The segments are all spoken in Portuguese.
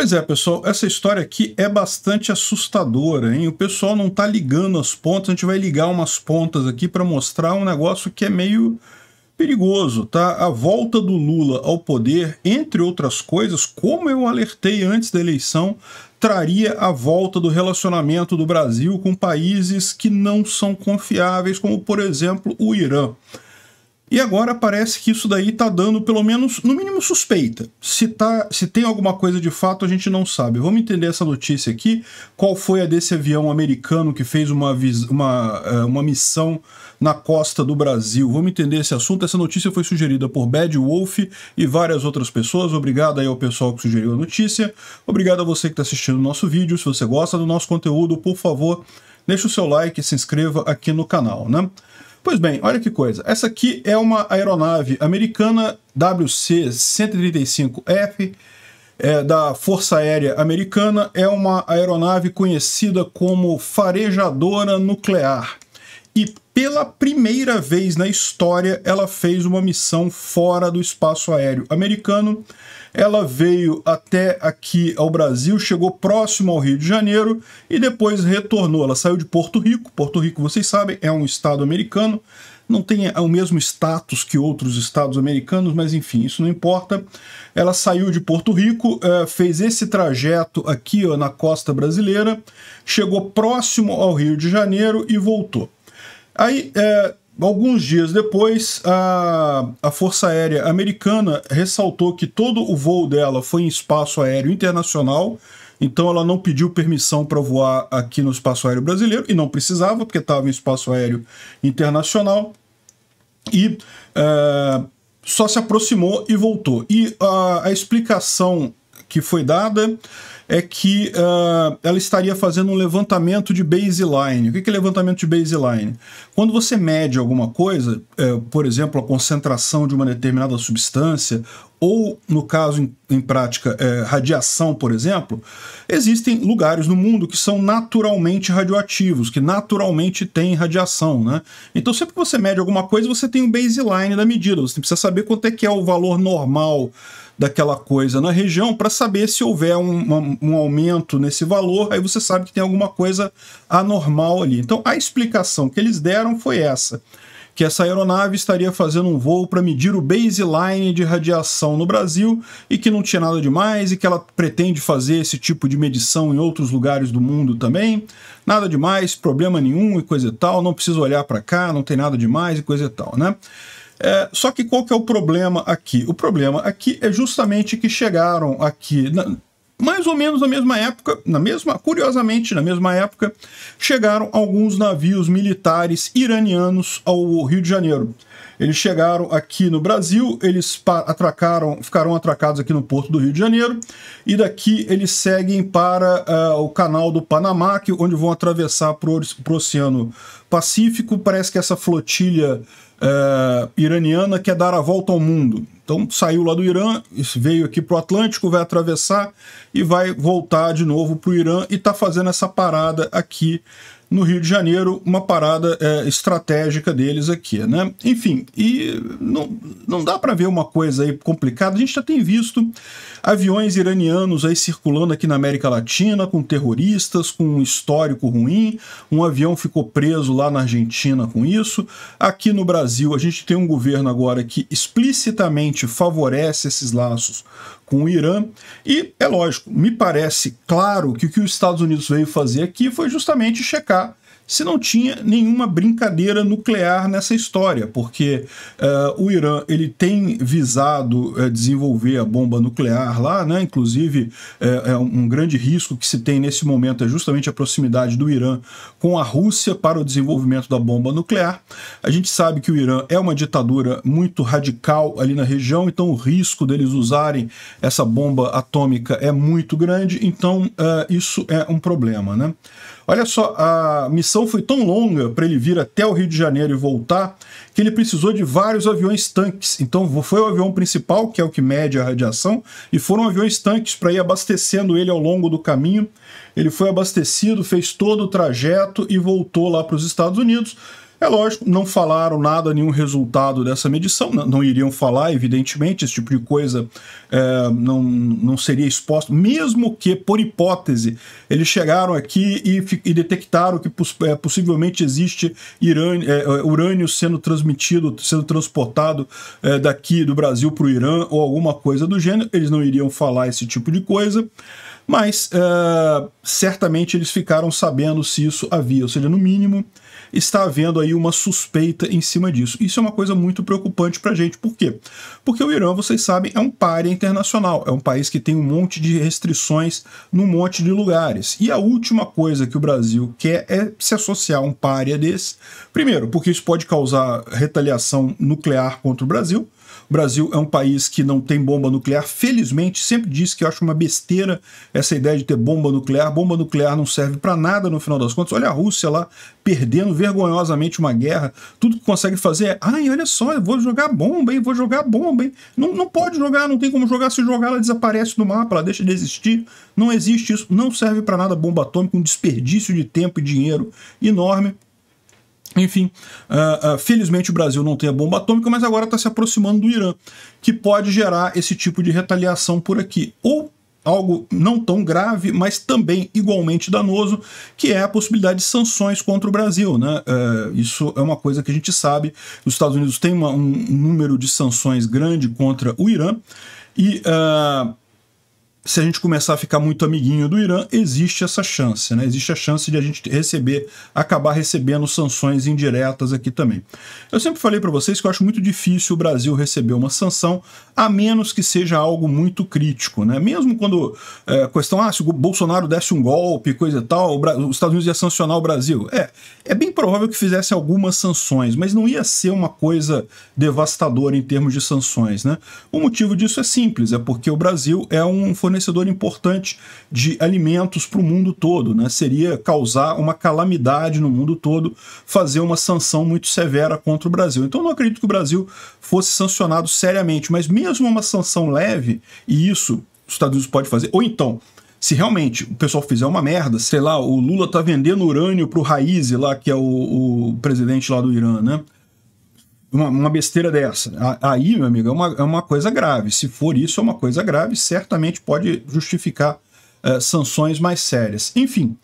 Pois é, pessoal, essa história aqui é bastante assustadora, hein? O pessoal não tá ligando as pontas, a gente vai ligar umas pontas aqui para mostrar um negócio que é meio perigoso, tá? A volta do Lula ao poder, entre outras coisas, como eu alertei antes da eleição, traria a volta do relacionamento do Brasil com países que não são confiáveis, como por exemplo o Irã. E agora parece que isso daí tá dando, pelo menos, no mínimo suspeita. Se, tá, se tem alguma coisa de fato, a gente não sabe. Vamos entender essa notícia aqui. Qual foi a desse avião americano que fez uma, uma, é, uma missão na costa do Brasil? Vamos entender esse assunto. Essa notícia foi sugerida por Bad Wolf e várias outras pessoas. Obrigado aí ao pessoal que sugeriu a notícia. Obrigado a você que está assistindo o nosso vídeo. Se você gosta do nosso conteúdo, por favor, deixe o seu like e se inscreva aqui no canal, né? Pois bem, olha que coisa. Essa aqui é uma aeronave americana WC-135F é, da Força Aérea Americana. É uma aeronave conhecida como farejadora nuclear. E pela primeira vez na história, ela fez uma missão fora do espaço aéreo americano. Ela veio até aqui ao Brasil, chegou próximo ao Rio de Janeiro e depois retornou. Ela saiu de Porto Rico. Porto Rico, vocês sabem, é um estado americano. Não tem é o mesmo status que outros estados americanos, mas enfim, isso não importa. Ela saiu de Porto Rico, eh, fez esse trajeto aqui ó, na costa brasileira, chegou próximo ao Rio de Janeiro e voltou. Aí, é, alguns dias depois, a, a Força Aérea Americana ressaltou que todo o voo dela foi em espaço aéreo internacional, então ela não pediu permissão para voar aqui no espaço aéreo brasileiro, e não precisava, porque estava em espaço aéreo internacional. E é, só se aproximou e voltou. E a, a explicação que foi dada é que uh, ela estaria fazendo um levantamento de baseline. O que é levantamento de baseline? Quando você mede alguma coisa, uh, por exemplo, a concentração de uma determinada substância, ou no caso em prática é, radiação, por exemplo, existem lugares no mundo que são naturalmente radioativos, que naturalmente têm radiação, né? Então sempre que você mede alguma coisa, você tem um baseline da medida, você precisa saber quanto é que é o valor normal daquela coisa na região para saber se houver um, um, aumento nesse valor, aí você sabe que tem alguma coisa anormal ali. Então a explicação que eles deram foi essa que essa aeronave estaria fazendo um voo para medir o baseline de radiação no Brasil e que não tinha nada demais e que ela pretende fazer esse tipo de medição em outros lugares do mundo também. Nada demais, problema nenhum e coisa e tal, não precisa olhar para cá, não tem nada demais e coisa e tal, né? É, só que qual que é o problema aqui? O problema aqui é justamente que chegaram aqui, mais ou menos na mesma época, na mesma, curiosamente, na mesma época, chegaram alguns navios militares iranianos ao Rio de Janeiro. Eles chegaram aqui no Brasil, eles atracaram, ficaram atracados aqui no porto do Rio de Janeiro, e daqui eles seguem para uh, o canal do Panamá, que, onde vão atravessar para o Oceano Pacífico, parece que essa flotilha é, iraniana quer dar a volta ao mundo. Então saiu lá do Irã, veio aqui para o Atlântico, vai atravessar e vai voltar de novo para o Irã e está fazendo essa parada aqui no Rio de Janeiro, uma parada é, estratégica deles aqui, né? Enfim, e não, não dá para ver uma coisa aí complicada. A gente já tem visto aviões iranianos aí circulando aqui na América Latina com terroristas, com um histórico ruim. Um avião ficou preso lá na Argentina com isso. Aqui no Brasil, a gente tem um governo agora que explicitamente favorece esses laços com o Irã. E, é lógico, me parece claro que o que os Estados Unidos veio fazer aqui foi justamente checar se não tinha nenhuma brincadeira nuclear nessa história, porque uh, o Irã ele tem visado uh, desenvolver a bomba nuclear lá, né? Inclusive eh, é, um grande risco que se tem nesse momento é justamente a proximidade do Irã com a Rússia para o desenvolvimento da bomba nuclear. A gente sabe que o Irã é uma ditadura muito radical ali na região, então o risco deles usarem essa bomba atômica é muito grande, então isso é um problema, né? Olha só, a missão foi tão longa para ele vir até o Rio de Janeiro e voltar que ele precisou de vários aviões tanques. Então foi o avião principal, que é o que mede a radiação, e foram aviões tanques para ir abastecendo ele ao longo do caminho. Ele foi abastecido, fez todo o trajeto e voltou lá para os Estados Unidos é lógico, não falaram nada, nenhum resultado dessa medição, não, não iriam falar, evidentemente, esse tipo de coisa é, não, não seria exposto, mesmo que, por hipótese, eles chegaram aqui e, e detectaram que é, possivelmente existe irânio, é, é, urânio sendo transmitido, sendo transportado é, daqui do Brasil para o Irã ou alguma coisa do gênero, eles não iriam falar esse tipo de coisa mas uh, certamente eles ficaram sabendo se isso havia, ou seja, no mínimo está havendo aí uma suspeita em cima disso. Isso é uma coisa muito preocupante para a gente. Por quê? Porque o Irã, vocês sabem, é um páreo internacional, é um país que tem um monte de restrições num monte de lugares. E a última coisa que o Brasil quer é se associar a um páreo desse. Primeiro, porque isso pode causar retaliação nuclear contra o Brasil. O Brasil é um país que não tem bomba nuclear. Felizmente, sempre disse que eu acho uma besteira essa ideia de ter bomba nuclear. Bomba nuclear não serve para nada no final das contas. Olha a Rússia lá perdendo vergonhosamente uma guerra. Tudo que consegue fazer é, ai, olha só, eu vou jogar bomba, hein? Vou jogar bomba, hein? Não, não pode jogar, não tem como jogar. Se jogar, ela desaparece do mapa, ela deixa de existir. Não existe isso. Não serve para nada bomba atômica, um desperdício de tempo e dinheiro enorme. Enfim, uh, uh, felizmente o Brasil não tem a bomba atômica, mas agora está se aproximando do Irã, que pode gerar esse tipo de retaliação por aqui. Ou algo não tão grave, mas também igualmente danoso, que é a possibilidade de sanções contra o Brasil. Né? Uh, isso é uma coisa que a gente sabe. Os Estados Unidos têm uma, um número de sanções grande contra o Irã e se a gente começar a ficar muito amiguinho do Irã, existe essa chance, né? Existe a chance de a gente receber, acabar recebendo sanções indiretas aqui também. Eu sempre falei para vocês que eu acho muito difícil o Brasil receber uma sanção, a menos que seja algo muito crítico, né? Mesmo quando é, a questão, ah, se o Bolsonaro desse um golpe, coisa e tal, os Estados Unidos ia sancionar o Brasil. É, é bem provável que fizesse algumas sanções, mas não ia ser uma coisa devastadora em termos de sanções, né? O motivo disso é simples, é porque o Brasil é um fornecedor fornecedor importante de alimentos para o mundo todo. Né? Seria causar uma calamidade no mundo todo fazer uma sanção muito severa contra o Brasil. Então não acredito que o Brasil fosse sancionado seriamente, mas mesmo uma sanção leve, e isso os Estados Unidos pode fazer, ou então se realmente o pessoal fizer uma merda, sei lá, o Lula tá vendendo urânio pro Raiz lá, que é o, o presidente lá do Irã, né? uma, uma, besteira dessa. Aí, meu amigo, é uma, é uma coisa grave. Se for isso, é uma coisa grave, certamente pode justificar é, sanções mais sérias. Enfim,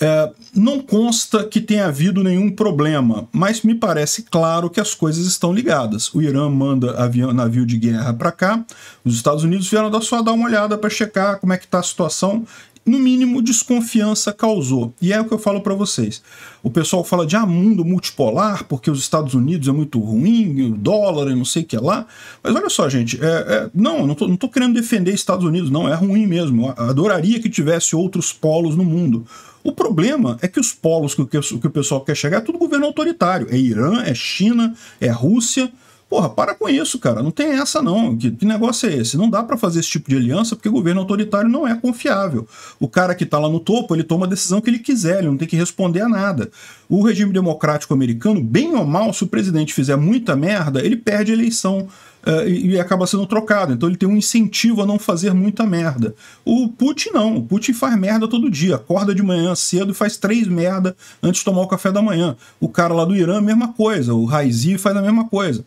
é, não consta que tenha havido nenhum problema, mas me parece claro que as coisas estão ligadas. O Irã manda avião, navio de guerra para cá, os Estados Unidos vieram só dar uma olhada para checar como é que está a situação no mínimo, desconfiança causou. E é o que eu falo para vocês. O pessoal fala de ah, mundo multipolar, porque os Estados Unidos é muito ruim, o dólar e não sei o que lá. Mas olha só, gente, é, é, não, não tô, não tô querendo defender Estados Unidos, não, é ruim mesmo. Eu adoraria que tivesse outros polos no mundo. O problema é que os polos que o, que o pessoal quer chegar é tudo governo autoritário. É Irã, é China, é Rússia. Porra, para com isso, cara. Não tem essa, não. Que, que negócio é esse? Não dá para fazer esse tipo de aliança porque o governo autoritário não é confiável. O cara que está lá no topo, ele toma a decisão que ele quiser, ele não tem que responder a nada. O regime democrático americano, bem ou mal, se o presidente fizer muita merda, ele perde a eleição. Uh, e, e, acaba sendo trocado. Então ele tem um incentivo a não fazer muita merda. O Putin não. O Putin faz merda todo dia. Acorda de manhã cedo e faz três merda antes de tomar o café da manhã. O cara lá do Irã, mesma coisa. O Raizi faz a mesma coisa.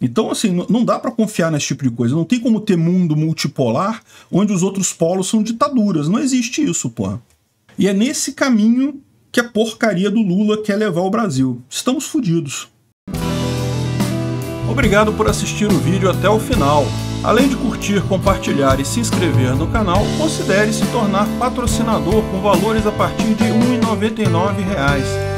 Então, assim, não dá para confiar nesse tipo de coisa. Não tem como ter mundo multipolar onde os outros polos são ditaduras. Não existe isso, porra. E é nesse caminho que a porcaria do Lula quer levar o Brasil. Estamos fodidos. Obrigado por assistir o vídeo até o final. Além de curtir, compartilhar e se inscrever no canal, considere se tornar patrocinador com valores a partir de R$ 1,99